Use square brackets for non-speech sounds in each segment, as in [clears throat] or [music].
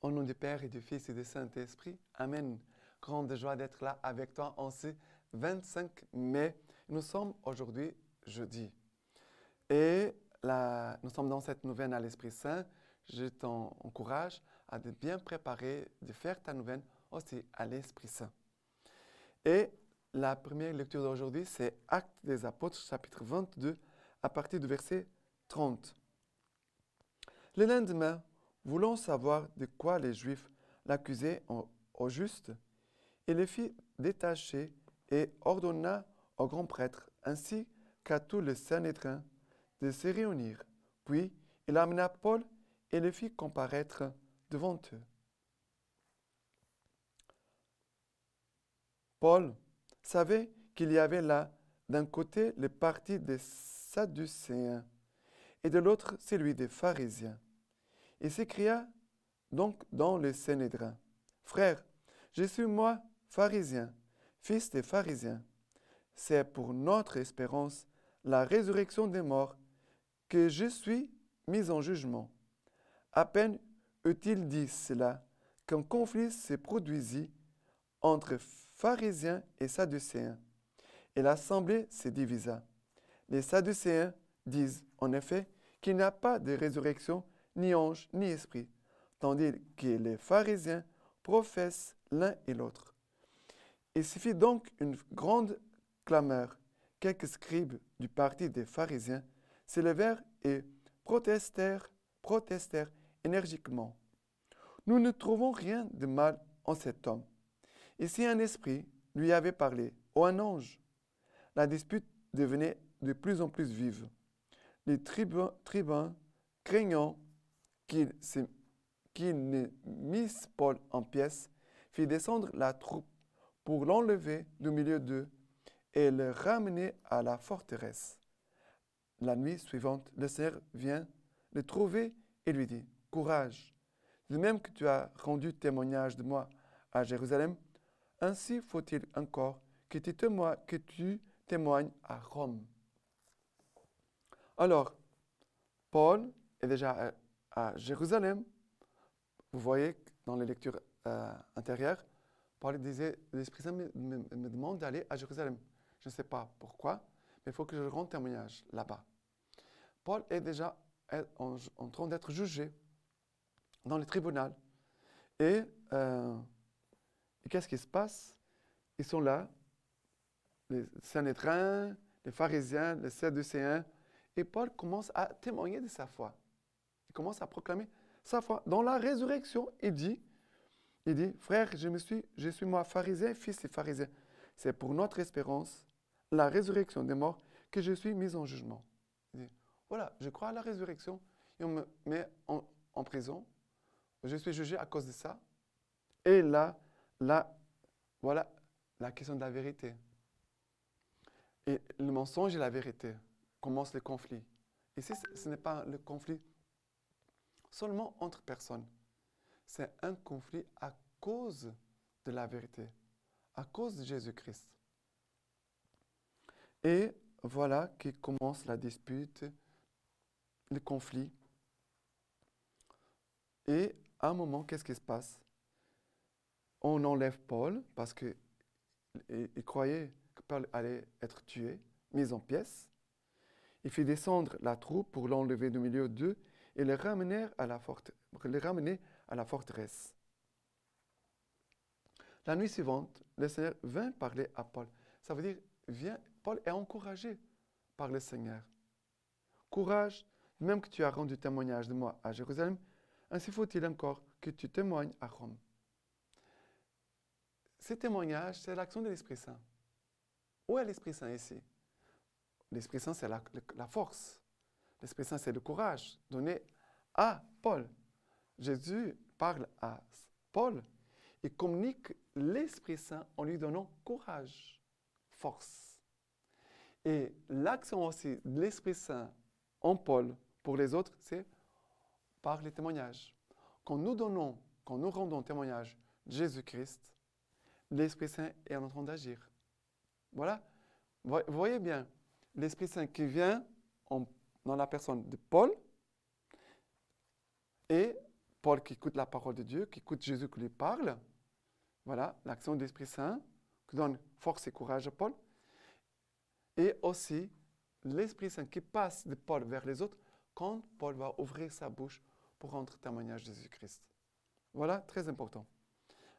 Au nom du Père et du Fils et du Saint-Esprit. Amen. Grande joie d'être là avec toi en ce 25 mai. Nous sommes aujourd'hui jeudi. Et nous sommes dans cette nouvelle à l'Esprit Saint. Je t'encourage à te bien préparer, de faire ta nouvelle aussi à l'Esprit Saint. Et la première lecture d'aujourd'hui, c'est Actes des Apôtres, chapitre 22, à partir du verset 30. Le lendemain, Voulant savoir de quoi les Juifs l'accusaient au juste, il les fit détacher et ordonna au grand prêtre ainsi qu'à tous les sénateurs de se réunir. Puis il amena Paul et le fit comparaître devant eux. Paul savait qu'il y avait là, d'un côté, le parti des Sadducéens et de l'autre celui des pharisiens. Il s'écria donc dans le Sénédrin. Frère, je suis moi, pharisien, fils des pharisiens. C'est pour notre espérance, la résurrection des morts, que je suis mis en jugement. À peine eut-il dit cela qu'un conflit se produisit entre pharisiens et sadducéens, et l'assemblée se divisa. Les sadducéens disent, en effet, qu'il n'y a pas de résurrection ni ange, ni esprit, tandis que les pharisiens professent l'un et l'autre. Il suffit donc une grande clameur. Quelques scribes du parti des pharisiens s'élevèrent et protestèrent, protestèrent énergiquement. Nous ne trouvons rien de mal en cet homme. Et si un esprit lui avait parlé, ou oh, un ange, la dispute devenait de plus en plus vive. Les tribuns, tribuns craignant qu'il ne mise Paul en pièces, fit descendre la troupe pour l'enlever du milieu d'eux et le ramener à la forteresse. La nuit suivante, le Seigneur vient le trouver et lui dit, Courage, de même que tu as rendu témoignage de moi à Jérusalem, ainsi faut-il encore que tu, témoignes, que tu témoignes à Rome. Alors, Paul est déjà à Jérusalem, vous voyez dans les lectures euh, intérieures, Paul disait, l'Esprit Saint me, demande d'aller à Jérusalem. Je ne sais pas pourquoi, mais il faut que je rende témoignage là-bas. Paul est déjà en, train d'être jugé dans le tribunal. Euh, et, qu'est-ce qui se passe Ils sont là, les Sanétrins, les pharisiens, les Sadducéens, et Paul commence à témoigner de sa foi commence à proclamer sa foi. Dans la résurrection, il dit, il dit, frère, je me suis, je suis moi pharisien, fils et pharisien. C'est pour notre espérance, la résurrection des morts, que je suis mis en jugement. voilà, je crois à la résurrection et on me met en, prison. Je suis jugé à cause de ça. Et là, la, voilà la question de la vérité. Et le mensonge et la vérité commencent le conflits. Ici, ce n'est pas le conflit seulement entre personnes. C'est un conflit à cause de la vérité, à cause de Jésus-Christ. Et voilà qui commence la dispute, le conflit. Et à un moment, qu'est-ce qui se passe On enlève Paul parce qu'il croyait que Paul allait être tué, mis en pièces. Il fait descendre la troupe pour l'enlever du milieu d'eux et les ramener à la, forteresse. La nuit suivante, le Seigneur vint parler à Paul. Ça veut dire, viens. Paul est encouragé par le Seigneur. Courage, même que tu as rendu témoignage de moi à Jérusalem, ainsi faut-il encore que tu témoignes à Rome. Ce témoignage, c'est l'action de l'Esprit Saint. Où est l'Esprit Saint ici L'Esprit Saint, c'est la, force. L'Esprit Saint, c'est le courage donné à Paul. Jésus parle à Paul et communique l'Esprit Saint en lui donnant courage, force. Et l'action aussi de l'Esprit Saint en Paul pour les autres, c'est par les témoignages. Quand nous donnons, quand nous rendons témoignage Jésus-Christ, l'Esprit Saint est en train d'agir. Voilà. Vous voyez bien, l'Esprit Saint qui vient en dans la personne de Paul et Paul qui écoute la parole de Dieu, qui écoute Jésus qui lui parle. Voilà, l'action de l'Esprit Saint qui donne force et courage à Paul. Et aussi l'Esprit Saint qui passe de Paul vers les autres quand Paul va ouvrir sa bouche pour rendre témoignage de Jésus-Christ. Voilà, très important.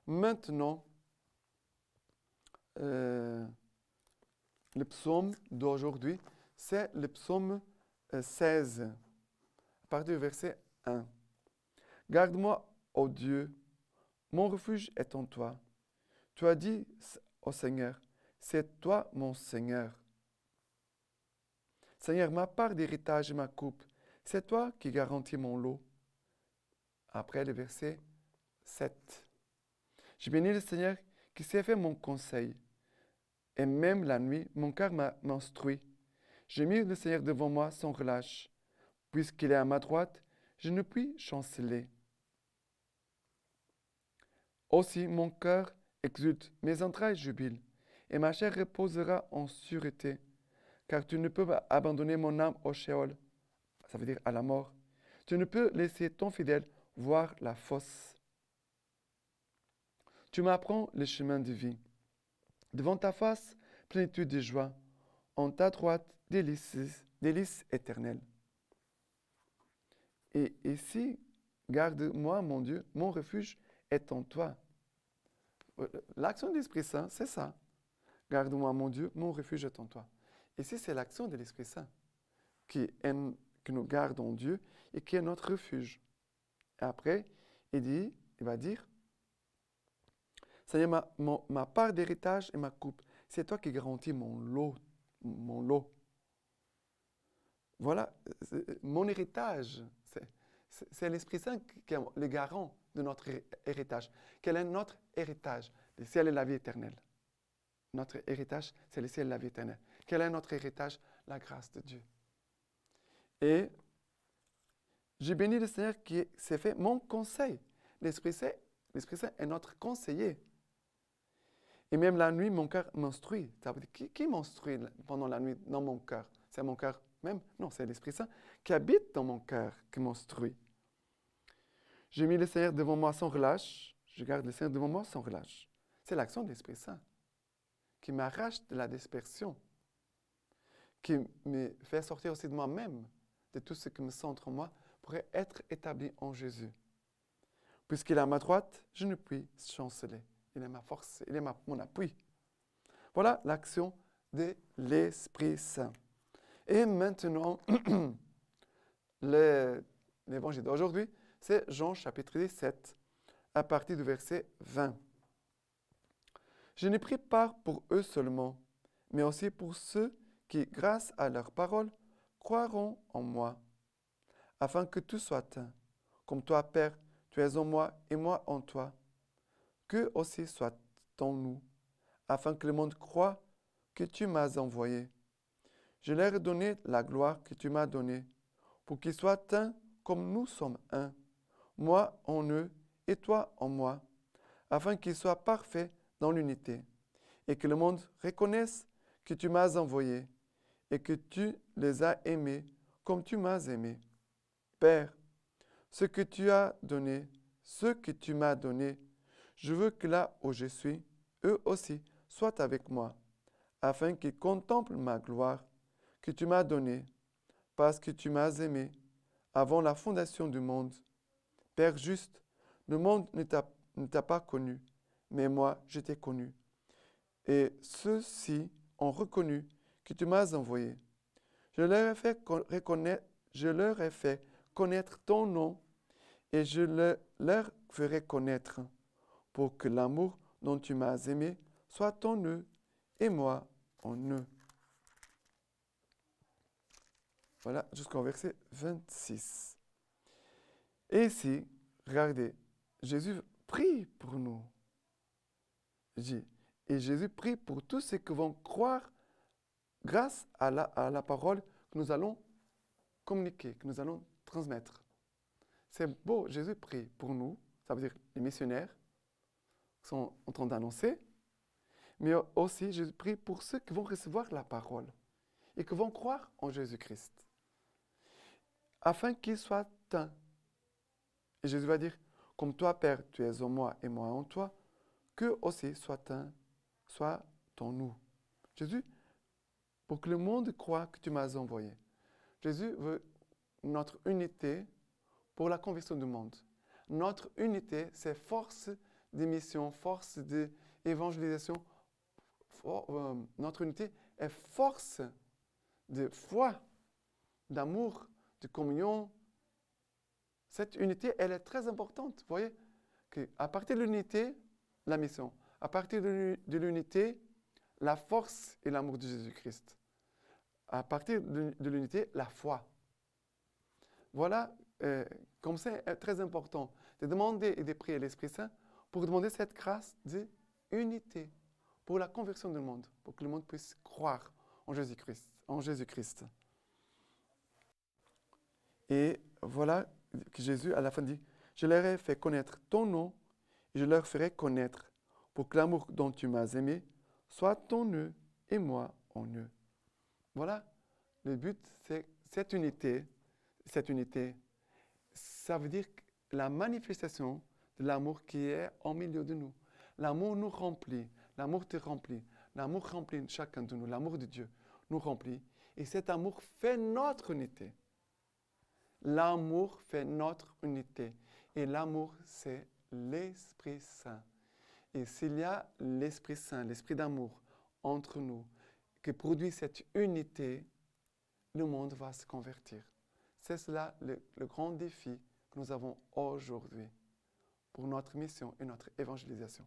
Maintenant, euh, le psaume d'aujourd'hui, c'est le psaume 16, euh, à partir du verset 1. Garde-moi, ô Dieu, mon refuge est en toi. Tu as dit au Seigneur, c'est toi mon Seigneur. Seigneur, ma part d'héritage et ma coupe, c'est toi qui garantis mon lot. Après le verset 7. Je bénis le Seigneur qui s'est fait mon conseil, et même la nuit, mon cœur instruit. J'ai mis le Seigneur devant moi sans relâche. Puisqu'il est à ma droite, je ne puis chanceler. Aussi mon cœur exulte, mes entrailles jubilent, et ma chair reposera en sûreté, car tu ne peux abandonner mon âme au shéol, ça veut dire à la mort. Tu ne peux laisser ton fidèle voir la fosse. Tu m'apprends le chemin de vie. Devant ta face, plénitude de joie. En ta droite, délices, délices éternelles. Et ici, garde-moi, mon Dieu, mon refuge est en toi. Euh, l'action de l'Esprit Saint, c'est ça. Garde-moi, mon Dieu, mon refuge est en toi. Ici, c'est l'action de l'Esprit Saint qui, nous garde en Dieu et qui est notre refuge. après, il, dit, il va dire, Seigneur, ma, ma, ma part d'héritage et ma coupe, c'est toi qui garantis mon lot, mon lot. Voilà, euh, mon héritage, c'est l'Esprit Saint qui est le garant de notre héritage. Quel est notre héritage Le ciel et la vie éternelle. Notre héritage, c'est le ciel et la vie éternelle. Quel est notre héritage La grâce de Dieu. Et j'ai béni le Seigneur qui s'est fait mon conseil. L'Esprit Saint, est notre conseiller. Et même la nuit, mon cœur m'instruit. Qui, qui m'instruit pendant la nuit dans mon cœur C'est mon cœur même, non, c'est l'Esprit Saint, qui habite dans mon cœur, qui m'instruit. J'ai mis le Seigneur devant moi sans relâche, je garde le Seigneur devant moi sans relâche. C'est l'action de l'Esprit Saint qui m'arrache de la dispersion, qui me fait sortir aussi de moi-même, de tout ce qui me centre en moi, pour être établi en Jésus. Puisqu'il est à ma droite, je ne puis chanceler. Il est ma force, il est mon appui. Voilà l'action de l'Esprit Saint. Et maintenant, [clears throat] l'évangile d'aujourd'hui, c'est Jean chapitre 17, à partir du verset 20. Je ne pris part pour eux seulement, mais aussi pour ceux qui, grâce à leur parole, croiront en moi, afin que tout soit un, comme toi, Père, tu es en moi et moi en toi. Que aussi soit en nous, afin que le monde croit que tu m'as envoyé. Je leur ai donné la gloire que tu m'as donnée, pour qu'ils soient un comme nous sommes un, moi en eux et toi en moi, afin qu'ils soient parfaits dans l'unité, et que le monde reconnaisse que tu m'as envoyé, et que tu les as aimés comme tu m'as aimé. Père, ce que tu as donné, ce que tu m'as donné, je veux que là où je suis, eux aussi soient avec moi, afin qu'ils contemplent ma gloire que tu m'as donné, parce que tu m'as aimé avant la fondation du monde. Père juste, le monde ne t'a pas connu, mais moi je t'ai connu. Et ceux-ci ont reconnu que tu m'as envoyé. Je leur, ai fait reconnaître, je leur ai fait connaître ton nom et je le, leur ferai connaître pour que l'amour dont tu m'as aimé soit en eux et moi en eux. Voilà, jusqu'au verset 26. Et ici, regardez, Jésus prie pour nous. Dit, et Jésus prie pour tous ceux qui vont croire grâce à la, à la parole que nous allons communiquer, que nous allons transmettre. C'est beau, Jésus prie pour nous, ça veut dire les missionnaires qui sont en train d'annoncer, mais aussi Jésus prie pour ceux qui vont recevoir la parole et qui vont croire en Jésus-Christ afin qu'il soit un. Et Jésus va dire, comme toi, Père, tu es en moi et moi en toi, que aussi soit un, soit en nous. Jésus, pour que le monde croit que tu m'as envoyé. Jésus veut notre unité pour la conversion du monde. Notre unité, c'est force d'émission, force d'évangélisation. Euh, notre unité est force de foi, d'amour, de communion, cette unité, elle est très importante. Vous voyez à partir de l'unité, la mission. À partir de l'unité, la force et l'amour de Jésus-Christ. À partir de l'unité, la foi. Voilà, euh, comme comme c'est très important de demander et de prier l'Esprit Saint pour demander cette grâce d'unité, pour la conversion du monde, pour que le monde puisse croire en Jésus-Christ. En Jésus-Christ. Et voilà que Jésus, à la fin, dit, je leur ai fait connaître ton nom, et je leur ferai connaître, pour que l'amour dont tu m'as aimé soit ton eux et moi en eux. Voilà, le but, c'est cette unité, cette unité. Ça veut dire la manifestation de l'amour qui est au milieu de nous. L'amour nous remplit, l'amour te remplit, l'amour remplit chacun de nous, l'amour de Dieu nous remplit. Et cet amour fait notre unité. L'amour fait notre unité. Et l'amour, c'est l'Esprit Saint. Et s'il y a l'Esprit Saint, l'Esprit d'amour entre nous, qui produit cette unité, le monde va se convertir. C'est cela le, grand défi que nous avons aujourd'hui pour notre mission et notre évangélisation.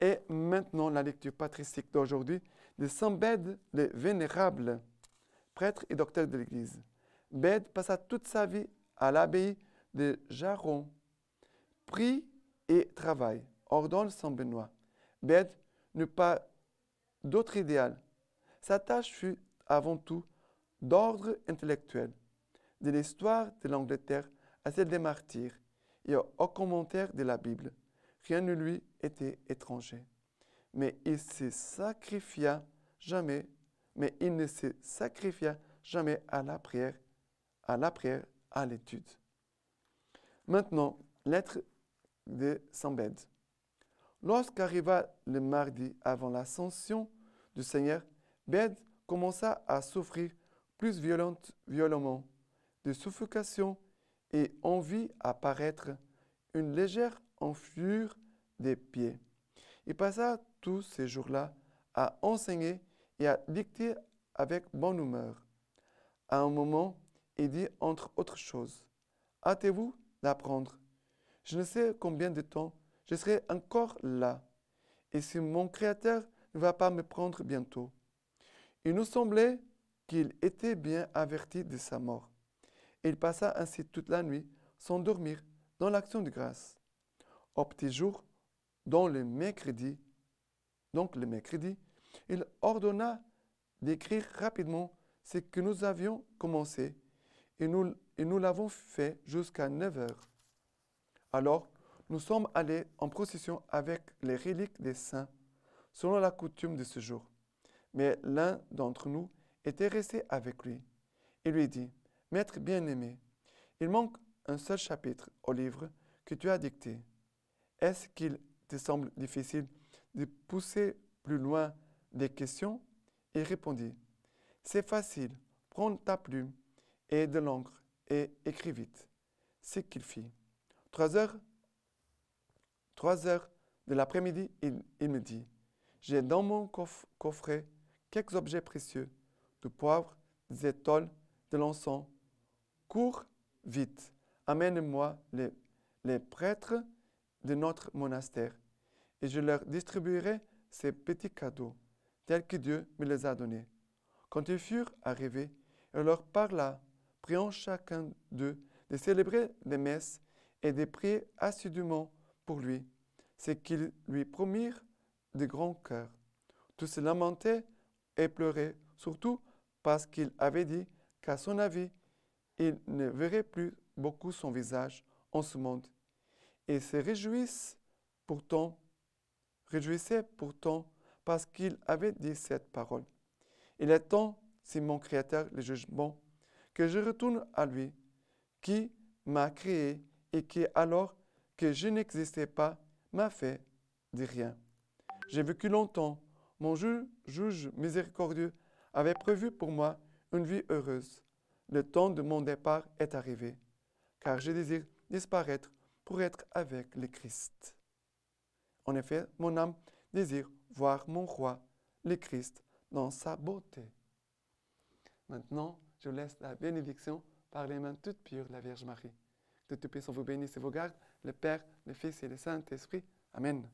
Et maintenant, la lecture patristique d'aujourd'hui de Saint Bède, le vénérable prêtre et docteur de l'Église. Bède passa toute sa vie à l'abbaye de Jaron. Prie et travaille, ordonne Saint-Benoît. Bède n'eut pas d'autre idéal. Sa tâche fut avant tout d'ordre intellectuel, de l'histoire de l'Angleterre à celle des martyrs et aux commentaires de la Bible. Rien ne lui était étranger. Mais il se sacrifia jamais, mais il ne se sacrifia jamais à la prière à la prière, à l'étude. Maintenant, lettre de Sambed. Lorsqu'arriva le mardi avant l'ascension du Seigneur, Bed commença à souffrir plus violente, violemment, de suffocation et envie à paraître une légère enflure des pieds. Il passa tous ces jours-là à enseigner et à dicter avec bonne humeur. À un moment, et dit entre autres choses Hâtez-vous d'apprendre. Je ne sais combien de temps je serai encore là, et si mon Créateur ne va pas me prendre bientôt. Il nous semblait qu'il était bien averti de sa mort. Il passa ainsi toute la nuit sans dormir dans l'action de grâce. Au petit jour, dans le mercredi, donc le mercredi, il ordonna d'écrire rapidement ce que nous avions commencé et nous, l'avons fait jusqu'à 9 heures. Alors, nous sommes allés en procession avec les reliques des saints, selon la coutume de ce jour. Mais l'un d'entre nous était resté avec lui. Il lui dit, Maître bien-aimé, il manque un seul chapitre au livre que tu as dicté. Est-ce qu'il te semble difficile de pousser plus loin des questions Il répondit, C'est facile, prends ta plume et de l'encre et écrit vite. ce qu'il fit. Trois heures, trois heures de l'après-midi, il, me dit J'ai dans mon coffret quelques objets précieux de poivre, des étoiles, de l'encens. Cours vite, amène-moi les, les prêtres de notre monastère, et je leur distribuerai ces petits cadeaux, tels que Dieu me les a donnés. Quand ils furent arrivés, il leur parla chacun d'eux de célébrer des messes et de prier assidûment pour lui, ce qu'ils lui promirent de grand cœur. Tous se lamentaient et pleuraient, surtout parce qu'il avait dit qu'à son avis, il ne verrait plus beaucoup son visage en ce monde. Et se réjouissent pourtant, réjouissaient pourtant parce qu'il avait dit cette parole. Il est temps, si mon Créateur, le bon que je retourne à lui qui m'a créé et qui, alors que je n'existais pas, m'a fait de rien. J'ai vécu longtemps. Mon juge, juge miséricordieux avait prévu pour moi une vie heureuse. Le temps de mon départ est arrivé, car je désire disparaître pour être avec le Christ. En effet, mon âme désire voir mon roi, le Christ, dans sa beauté. Maintenant, je laisse la bénédiction par les mains toutes pures de la Vierge Marie. Que Tout-Puissant vous bénisse et vous garde, le Père, le Fils et le Saint-Esprit. Amen.